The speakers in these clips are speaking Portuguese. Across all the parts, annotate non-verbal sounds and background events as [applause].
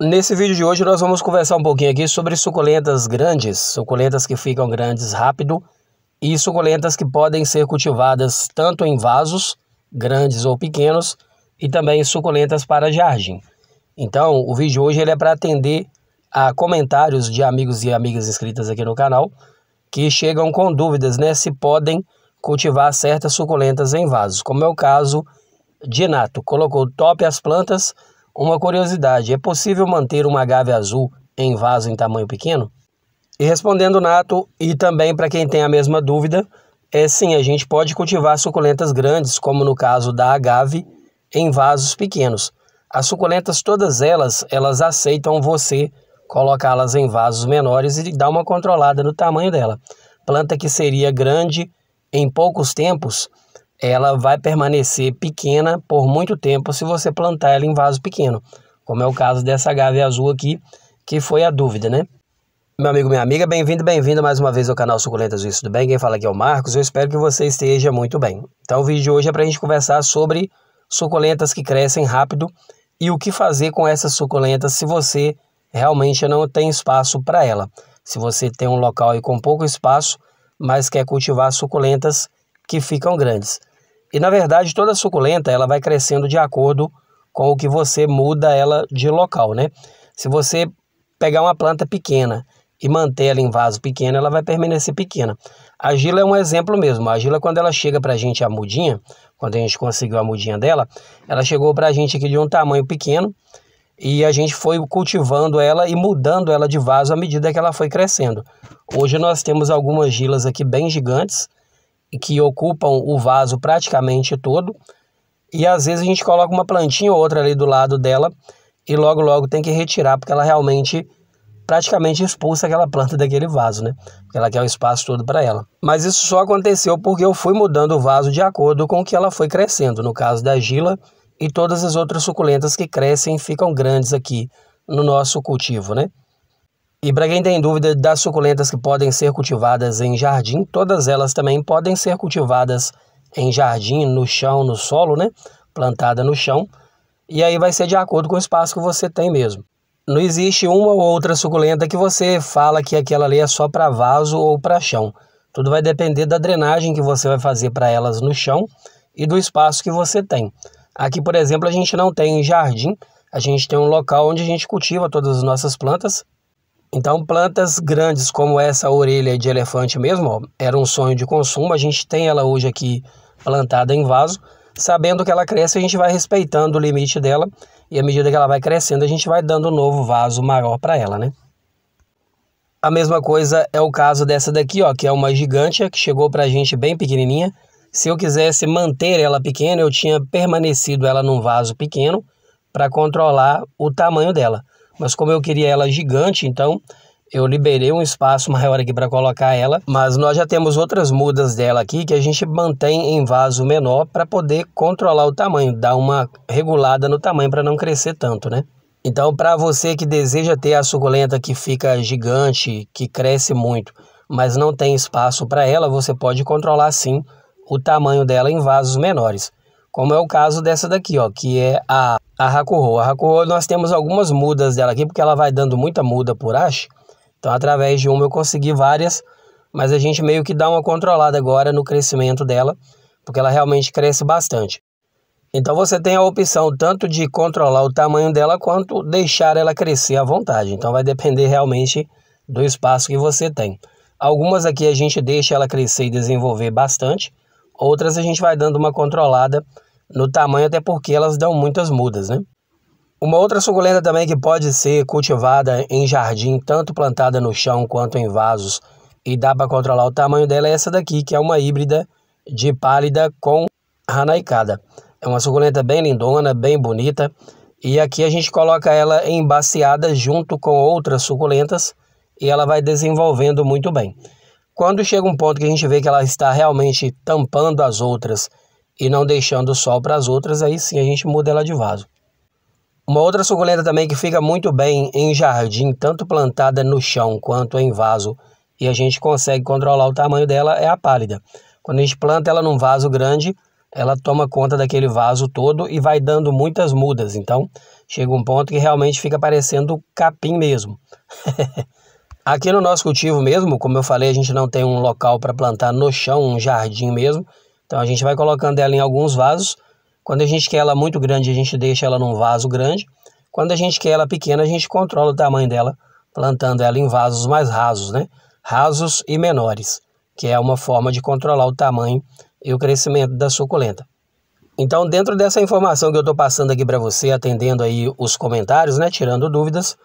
Nesse vídeo de hoje nós vamos conversar um pouquinho aqui sobre suculentas grandes, suculentas que ficam grandes rápido e suculentas que podem ser cultivadas tanto em vasos, grandes ou pequenos, e também suculentas para jardim. Então, o vídeo de hoje ele é para atender a comentários de amigos e amigas inscritas aqui no canal que chegam com dúvidas né, se podem cultivar certas suculentas em vasos, como é o caso de Nato. Colocou top as plantas, uma curiosidade: é possível manter uma agave azul em vaso em tamanho pequeno? E respondendo Nato, e também para quem tem a mesma dúvida, é sim, a gente pode cultivar suculentas grandes, como no caso da agave, em vasos pequenos. As suculentas todas elas, elas aceitam você colocá-las em vasos menores e dar uma controlada no tamanho dela. Planta que seria grande em poucos tempos, ela vai permanecer pequena por muito tempo se você plantar ela em vaso pequeno, como é o caso dessa gávea azul aqui, que foi a dúvida, né? Meu amigo, minha amiga, bem-vindo, bem vindo mais uma vez ao canal Suculentas Isso, tudo bem? Quem fala aqui é o Marcos, eu espero que você esteja muito bem. Então o vídeo de hoje é para a gente conversar sobre suculentas que crescem rápido e o que fazer com essas suculentas se você realmente não tem espaço para ela. Se você tem um local aí com pouco espaço, mas quer cultivar suculentas que ficam grandes. E na verdade, toda suculenta ela vai crescendo de acordo com o que você muda ela de local, né? Se você pegar uma planta pequena e manter ela em vaso pequeno, ela vai permanecer pequena. A gila é um exemplo mesmo. A gila, quando ela chega para a gente a mudinha, quando a gente conseguiu a mudinha dela, ela chegou para a gente aqui de um tamanho pequeno e a gente foi cultivando ela e mudando ela de vaso à medida que ela foi crescendo. Hoje nós temos algumas gilas aqui bem gigantes, que ocupam o vaso praticamente todo. E às vezes a gente coloca uma plantinha ou outra ali do lado dela e logo logo tem que retirar porque ela realmente praticamente expulsa aquela planta daquele vaso, né? Porque ela quer o espaço todo para ela. Mas isso só aconteceu porque eu fui mudando o vaso de acordo com o que ela foi crescendo. No caso da gila e todas as outras suculentas que crescem ficam grandes aqui no nosso cultivo, né? E para quem tem dúvida das suculentas que podem ser cultivadas em jardim, todas elas também podem ser cultivadas em jardim, no chão, no solo, né? Plantada no chão. E aí vai ser de acordo com o espaço que você tem mesmo. Não existe uma ou outra suculenta que você fala que aquela ali é só para vaso ou para chão. Tudo vai depender da drenagem que você vai fazer para elas no chão e do espaço que você tem. Aqui, por exemplo, a gente não tem jardim, a gente tem um local onde a gente cultiva todas as nossas plantas então, plantas grandes como essa orelha de elefante mesmo, ó, era um sonho de consumo. A gente tem ela hoje aqui plantada em vaso. Sabendo que ela cresce, a gente vai respeitando o limite dela. E à medida que ela vai crescendo, a gente vai dando um novo vaso maior para ela, né? A mesma coisa é o caso dessa daqui, ó, que é uma gigante que chegou para a gente bem pequenininha. Se eu quisesse manter ela pequena, eu tinha permanecido ela num vaso pequeno para controlar o tamanho dela. Mas como eu queria ela gigante, então eu liberei um espaço maior aqui para colocar ela, mas nós já temos outras mudas dela aqui que a gente mantém em vaso menor para poder controlar o tamanho, dar uma regulada no tamanho para não crescer tanto, né? Então, para você que deseja ter a suculenta que fica gigante, que cresce muito, mas não tem espaço para ela, você pode controlar sim o tamanho dela em vasos menores, como é o caso dessa daqui, ó, que é a a Hakuho. A Hakuho nós temos algumas mudas dela aqui, porque ela vai dando muita muda por haste. Então através de uma eu consegui várias, mas a gente meio que dá uma controlada agora no crescimento dela, porque ela realmente cresce bastante. Então você tem a opção tanto de controlar o tamanho dela quanto deixar ela crescer à vontade. Então vai depender realmente do espaço que você tem. Algumas aqui a gente deixa ela crescer e desenvolver bastante, outras a gente vai dando uma controlada no tamanho, até porque elas dão muitas mudas, né? Uma outra suculenta também que pode ser cultivada em jardim, tanto plantada no chão quanto em vasos, e dá para controlar o tamanho dela é essa daqui, que é uma híbrida de pálida com ranaicada. É uma suculenta bem lindona, bem bonita, e aqui a gente coloca ela em junto com outras suculentas e ela vai desenvolvendo muito bem. Quando chega um ponto que a gente vê que ela está realmente tampando as outras e não deixando sol para as outras, aí sim a gente muda ela de vaso. Uma outra suculenta também que fica muito bem em jardim, tanto plantada no chão quanto em vaso, e a gente consegue controlar o tamanho dela, é a pálida. Quando a gente planta ela num vaso grande, ela toma conta daquele vaso todo e vai dando muitas mudas. Então, chega um ponto que realmente fica parecendo capim mesmo. [laughs] Aqui no nosso cultivo mesmo, como eu falei, a gente não tem um local para plantar no chão, um jardim mesmo. Então a gente vai colocando ela em alguns vasos. Quando a gente quer ela muito grande, a gente deixa ela num vaso grande. Quando a gente quer ela pequena, a gente controla o tamanho dela, plantando ela em vasos mais rasos, né? Rasos e menores, que é uma forma de controlar o tamanho e o crescimento da suculenta. Então, dentro dessa informação que eu estou passando aqui para você, atendendo aí os comentários, né, tirando dúvidas,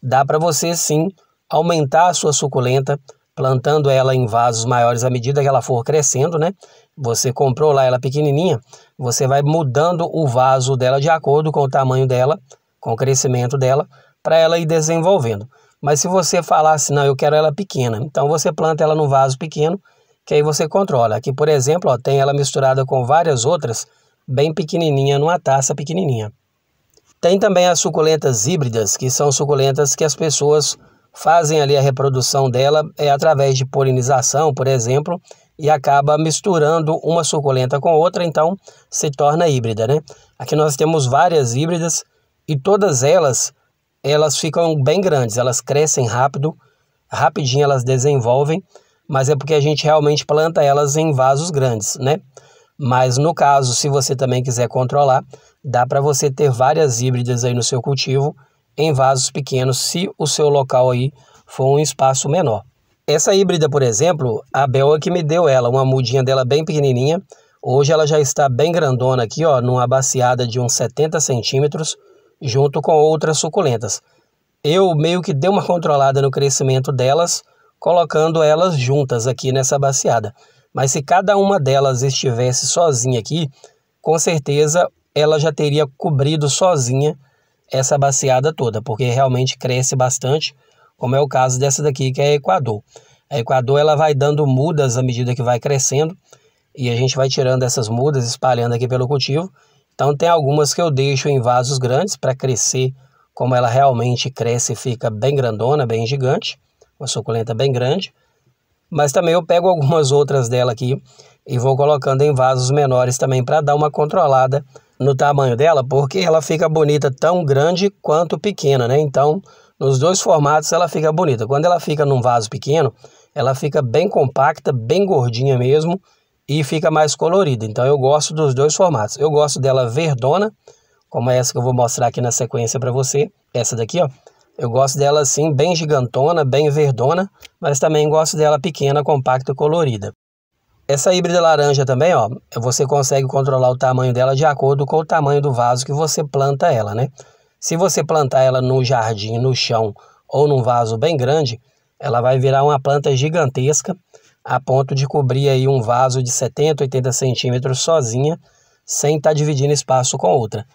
dá para você sim aumentar a sua suculenta, plantando ela em vasos maiores à medida que ela for crescendo, né? Você comprou lá ela pequenininha, você vai mudando o vaso dela de acordo com o tamanho dela, com o crescimento dela, para ela ir desenvolvendo. Mas se você falar assim, não, eu quero ela pequena, então você planta ela num vaso pequeno, que aí você controla. Aqui, por exemplo, ó, tem ela misturada com várias outras, bem pequenininha, numa taça pequenininha. Tem também as suculentas híbridas, que são suculentas que as pessoas fazem ali a reprodução dela é através de polinização, por exemplo, e acaba misturando uma suculenta com outra, então se torna híbrida, né? Aqui nós temos várias híbridas e todas elas elas ficam bem grandes, elas crescem rápido, rapidinho elas desenvolvem, mas é porque a gente realmente planta elas em vasos grandes, né? Mas no caso, se você também quiser controlar, dá para você ter várias híbridas aí no seu cultivo em vasos pequenos se o seu local aí for um espaço menor. Essa híbrida, por exemplo, a Bel é que me deu ela, uma mudinha dela bem pequenininha. Hoje ela já está bem grandona aqui, ó, numa baciada de uns 70 centímetros, junto com outras suculentas. Eu meio que dei uma controlada no crescimento delas, colocando elas juntas aqui nessa baciada. Mas se cada uma delas estivesse sozinha aqui, com certeza ela já teria cobrido sozinha essa baciada toda, porque realmente cresce bastante, como é o caso dessa daqui que é a Equador. A Equador ela vai dando mudas à medida que vai crescendo e a gente vai tirando essas mudas, espalhando aqui pelo cultivo. Então tem algumas que eu deixo em vasos grandes para crescer como ela realmente cresce e fica bem grandona, bem gigante, uma suculenta bem grande. Mas também eu pego algumas outras dela aqui e vou colocando em vasos menores também para dar uma controlada no tamanho dela, porque ela fica bonita tão grande quanto pequena, né? Então, nos dois formatos ela fica bonita. Quando ela fica num vaso pequeno, ela fica bem compacta, bem gordinha mesmo e fica mais colorida. Então, eu gosto dos dois formatos. Eu gosto dela verdona, como é essa que eu vou mostrar aqui na sequência para você, essa daqui, ó. Eu gosto dela assim, bem gigantona, bem verdona, mas também gosto dela pequena, compacta, colorida. Essa híbrida laranja também, ó, você consegue controlar o tamanho dela de acordo com o tamanho do vaso que você planta ela, né? Se você plantar ela no jardim, no chão ou num vaso bem grande, ela vai virar uma planta gigantesca, a ponto de cobrir aí um vaso de 70, 80 centímetros sozinha, sem estar tá dividindo espaço com outra.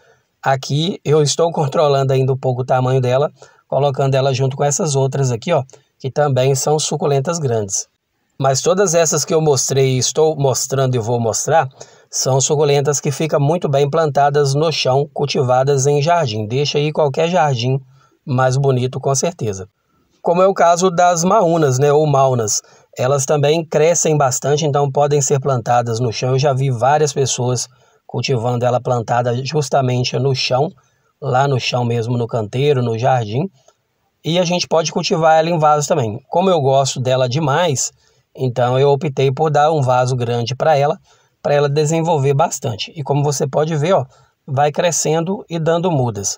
Aqui eu estou controlando ainda um pouco o tamanho dela, colocando ela junto com essas outras aqui, ó, que também são suculentas grandes. Mas todas essas que eu mostrei, estou mostrando e vou mostrar, são suculentas que ficam muito bem plantadas no chão, cultivadas em jardim. Deixa aí qualquer jardim mais bonito, com certeza. Como é o caso das maunas, né, ou maunas. Elas também crescem bastante, então podem ser plantadas no chão. Eu já vi várias pessoas cultivando ela plantada justamente no chão, lá no chão mesmo, no canteiro, no jardim. E a gente pode cultivar ela em vaso também. Como eu gosto dela demais, então eu optei por dar um vaso grande para ela, para ela desenvolver bastante. E como você pode ver, ó, vai crescendo e dando mudas.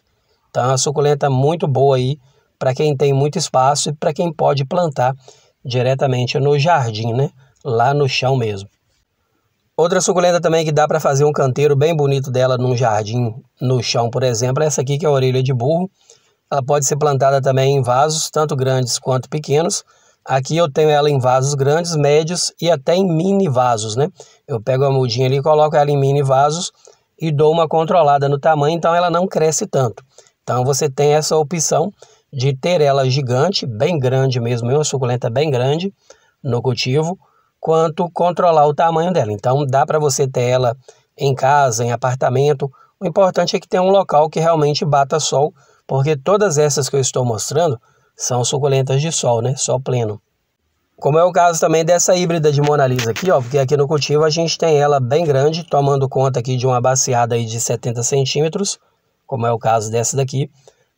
Então é uma suculenta muito boa aí para quem tem muito espaço e para quem pode plantar diretamente no jardim, né? Lá no chão mesmo. Outra suculenta também que dá para fazer um canteiro bem bonito dela num jardim no chão, por exemplo, é essa aqui que é a orelha de burro. Ela pode ser plantada também em vasos, tanto grandes quanto pequenos. Aqui eu tenho ela em vasos grandes, médios e até em mini vasos, né? Eu pego a mudinha ali, coloco ela em mini vasos e dou uma controlada no tamanho, então ela não cresce tanto. Então você tem essa opção de ter ela gigante, bem grande mesmo, uma suculenta bem grande no cultivo, quanto controlar o tamanho dela. Então dá para você ter ela em casa, em apartamento. O importante é que tenha um local que realmente bata sol, porque todas essas que eu estou mostrando são suculentas de sol, né? Sol pleno. Como é o caso também dessa híbrida de Mona Lisa aqui, ó, porque aqui no cultivo a gente tem ela bem grande, tomando conta aqui de uma baseada aí de 70 centímetros, como é o caso dessa daqui.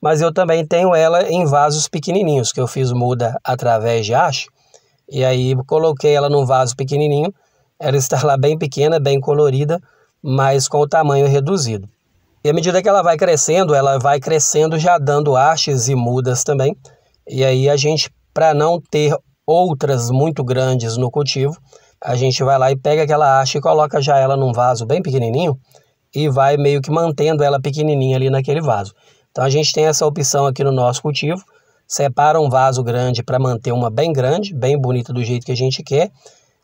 Mas eu também tenho ela em vasos pequenininhos, que eu fiz muda através de acho. E aí coloquei ela num vaso pequenininho, ela está lá bem pequena, bem colorida, mas com o tamanho reduzido. E à medida que ela vai crescendo, ela vai crescendo já dando hastes e mudas também, e aí a gente, para não ter outras muito grandes no cultivo, a gente vai lá e pega aquela haste e coloca já ela num vaso bem pequenininho e vai meio que mantendo ela pequenininha ali naquele vaso. Então a gente tem essa opção aqui no nosso cultivo, separa um vaso grande para manter uma bem grande, bem bonita do jeito que a gente quer,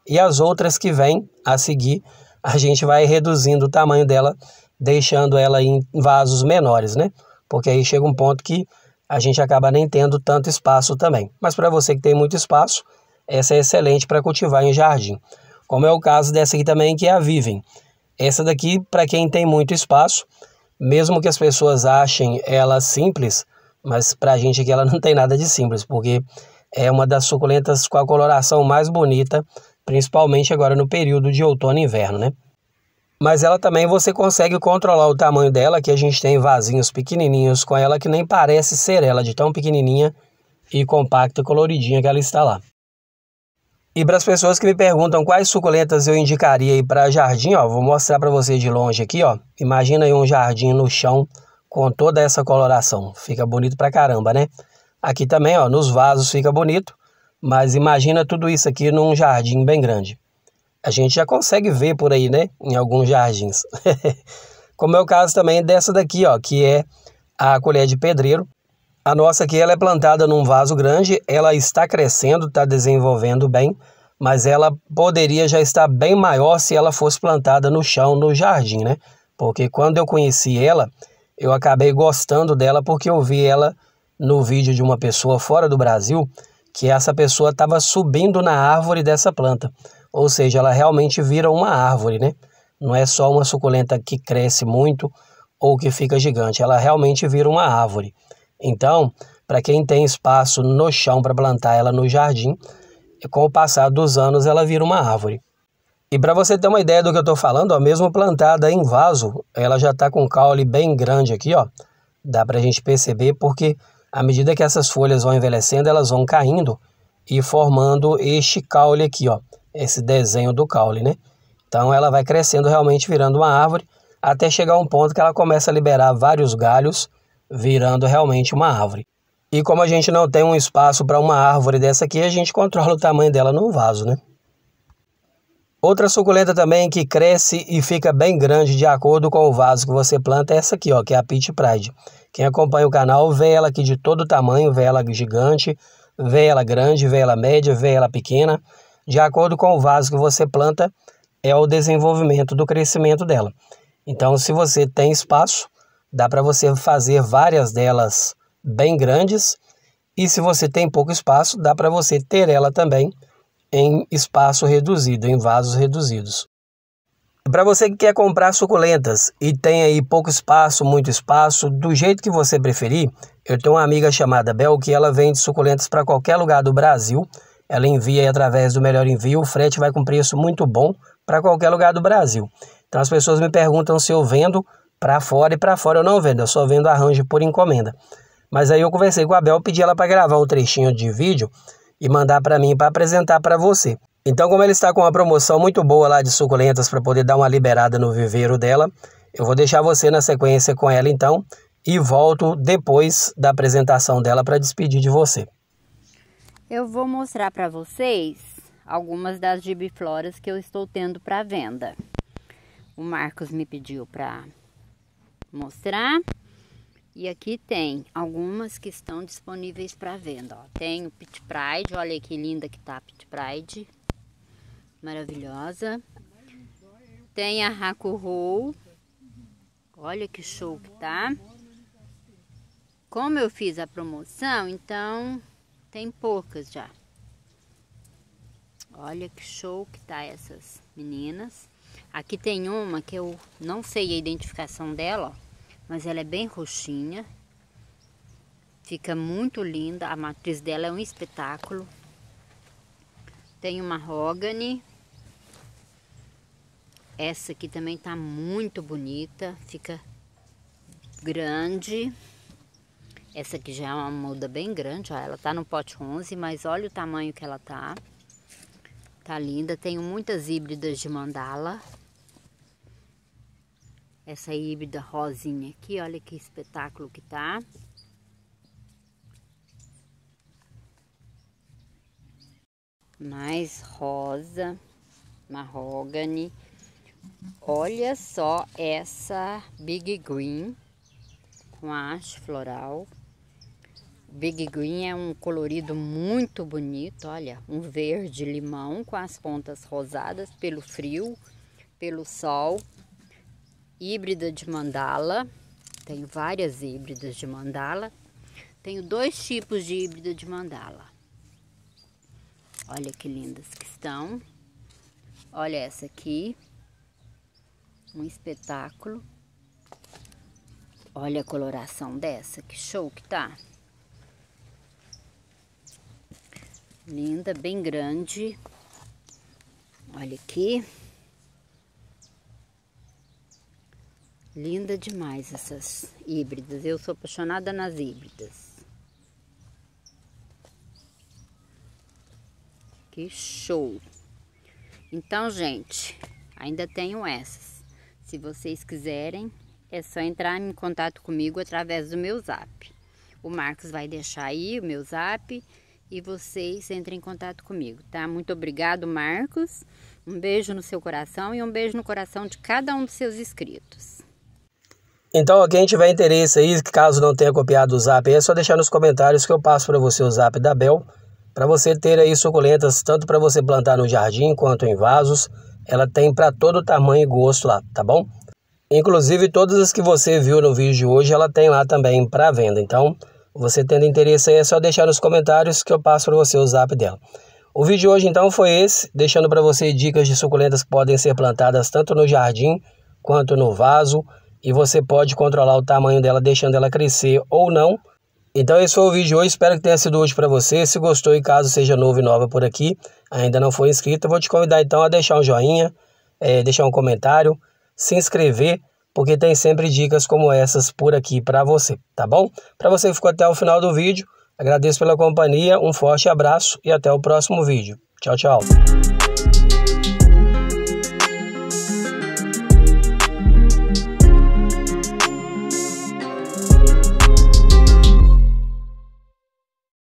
e as outras que vêm a seguir, a gente vai reduzindo o tamanho dela, deixando ela em vasos menores, né? Porque aí chega um ponto que a gente acaba nem tendo tanto espaço também. Mas para você que tem muito espaço, essa é excelente para cultivar em jardim. Como é o caso dessa aqui também, que é a Vivem. Essa daqui, para quem tem muito espaço, mesmo que as pessoas achem ela simples, mas para a gente aqui ela não tem nada de simples, porque é uma das suculentas com a coloração mais bonita, principalmente agora no período de outono e inverno, né? mas ela também você consegue controlar o tamanho dela, que a gente tem vasinhos pequenininhos com ela que nem parece ser ela, de tão pequenininha e compacta, e coloridinha que ela está lá. E para as pessoas que me perguntam quais suculentas eu indicaria aí para jardim, ó, vou mostrar para vocês de longe aqui, ó. Imagina aí um jardim no chão com toda essa coloração. Fica bonito para caramba, né? Aqui também, ó, nos vasos fica bonito, mas imagina tudo isso aqui num jardim bem grande a gente já consegue ver por aí, né? Em alguns jardins. [laughs] Como é o caso também dessa daqui, ó, que é a colher de pedreiro. A nossa aqui ela é plantada num vaso grande, ela está crescendo, está desenvolvendo bem, mas ela poderia já estar bem maior se ela fosse plantada no chão, no jardim, né? Porque quando eu conheci ela, eu acabei gostando dela porque eu vi ela no vídeo de uma pessoa fora do Brasil, que essa pessoa estava subindo na árvore dessa planta ou seja, ela realmente vira uma árvore, né? Não é só uma suculenta que cresce muito ou que fica gigante, ela realmente vira uma árvore. Então, para quem tem espaço no chão para plantar ela no jardim, com o passar dos anos ela vira uma árvore. E para você ter uma ideia do que eu estou falando, a mesmo plantada em vaso, ela já está com caule bem grande aqui, ó. Dá para a gente perceber porque à medida que essas folhas vão envelhecendo, elas vão caindo e formando este caule aqui, ó esse desenho do caule, né? Então ela vai crescendo realmente virando uma árvore até chegar um ponto que ela começa a liberar vários galhos, virando realmente uma árvore. E como a gente não tem um espaço para uma árvore dessa aqui, a gente controla o tamanho dela no vaso, né? Outra suculenta também que cresce e fica bem grande de acordo com o vaso que você planta é essa aqui, ó, que é a Peach Pride. Quem acompanha o canal vê ela aqui de todo tamanho, vê ela gigante, vê ela grande, vê ela média, vê ela pequena de acordo com o vaso que você planta, é o desenvolvimento do crescimento dela. Então, se você tem espaço, dá para você fazer várias delas bem grandes. E se você tem pouco espaço, dá para você ter ela também em espaço reduzido, em vasos reduzidos. Para você que quer comprar suculentas e tem aí pouco espaço, muito espaço, do jeito que você preferir, eu tenho uma amiga chamada Bel que ela vende suculentas para qualquer lugar do Brasil ela envia através do melhor envio, o frete vai com preço muito bom para qualquer lugar do Brasil. Então as pessoas me perguntam se eu vendo para fora e para fora eu não vendo, eu só vendo arranjo por encomenda. Mas aí eu conversei com a Bel, pedi ela para gravar um trechinho de vídeo e mandar para mim para apresentar para você. Então, como ela está com uma promoção muito boa lá de suculentas para poder dar uma liberada no viveiro dela, eu vou deixar você na sequência com ela então e volto depois da apresentação dela para despedir de você. Eu vou mostrar para vocês algumas das gibifloras que eu estou tendo para venda. O Marcos me pediu para mostrar. E aqui tem algumas que estão disponíveis para venda. Ó. Tem o Pit Pride, olha que linda que tá a Pit Pride. Maravilhosa. Tem a Haku Roll. Olha que show que tá. Como eu fiz a promoção, então tem poucas já. Olha que show que tá essas meninas. Aqui tem uma que eu não sei a identificação dela, ó, mas ela é bem roxinha. Fica muito linda, a matriz dela é um espetáculo. Tem uma Rogane. Essa aqui também tá muito bonita, fica grande. Essa aqui já é uma muda bem grande, ó. Ela tá no pote 11, mas olha o tamanho que ela tá. Tá linda. Tenho muitas híbridas de mandala. Essa híbrida rosinha aqui, olha que espetáculo que tá. Mais rosa, marrogane. Olha só essa Big Green com a haste floral. Big Green é um colorido muito bonito, olha, um verde limão com as pontas rosadas pelo frio, pelo sol. Híbrida de mandala, tenho várias híbridas de mandala. Tenho dois tipos de híbrida de mandala. Olha que lindas que estão. Olha essa aqui, um espetáculo. Olha a coloração dessa, que show que tá. linda, bem grande. Olha aqui. Linda demais essas híbridas. Eu sou apaixonada nas híbridas. Que show! Então, gente, ainda tenho essas. Se vocês quiserem, é só entrar em contato comigo através do meu zap. O Marcos vai deixar aí o meu zap e vocês entrem em contato comigo, tá? Muito obrigado, Marcos. Um beijo no seu coração e um beijo no coração de cada um dos seus inscritos. Então, quem tiver interesse aí, caso não tenha copiado o zap, é só deixar nos comentários que eu passo para você o zap da Bel, para você ter aí suculentas tanto para você plantar no jardim quanto em vasos. Ela tem para todo tamanho e gosto lá, tá bom? Inclusive, todas as que você viu no vídeo de hoje, ela tem lá também para venda. Então, você tendo interesse aí, é só deixar nos comentários que eu passo para você o zap dela. O vídeo de hoje então foi esse, deixando para você dicas de suculentas que podem ser plantadas tanto no jardim quanto no vaso e você pode controlar o tamanho dela deixando ela crescer ou não. Então esse foi o vídeo de hoje, espero que tenha sido útil para você. Se gostou e caso seja novo e nova por aqui, ainda não foi inscrito, vou te convidar então a deixar um joinha, é, deixar um comentário, se inscrever porque tem sempre dicas como essas por aqui para você, tá bom? Para você que ficou até o final do vídeo, agradeço pela companhia, um forte abraço e até o próximo vídeo. Tchau, tchau.